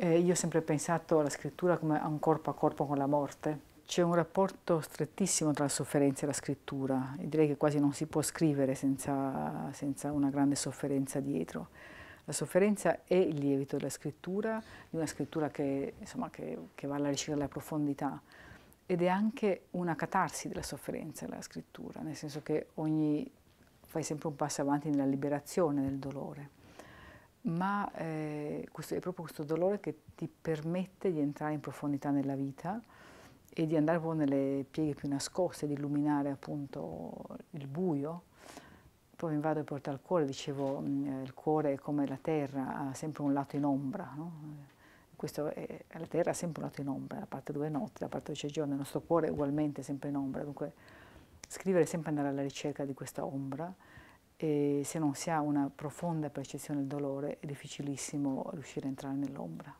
Eh, io ho sempre pensato alla scrittura come a un corpo a corpo con la morte. C'è un rapporto strettissimo tra la sofferenza e la scrittura. direi che quasi non si può scrivere senza, senza una grande sofferenza dietro. La sofferenza è il lievito della scrittura, di una scrittura che, insomma, che, che va alla ricerca della profondità ed è anche una catarsi della sofferenza, la scrittura, nel senso che ogni, fai sempre un passo avanti nella liberazione del dolore ma eh, questo, è proprio questo dolore che ti permette di entrare in profondità nella vita e di andare proprio nelle pieghe più nascoste, di illuminare appunto il buio. Poi mi vado e porto al cuore, dicevo, mm, eh, il cuore è come la terra, ha sempre un lato in ombra, no? Eh, questo è, la terra ha sempre un lato in ombra, la parte dove è notte, la parte dove c'è giorno, il nostro cuore è ugualmente sempre in ombra, dunque scrivere è sempre andare alla ricerca di questa ombra, e se non si ha una profonda percezione del dolore è difficilissimo riuscire a entrare nell'ombra.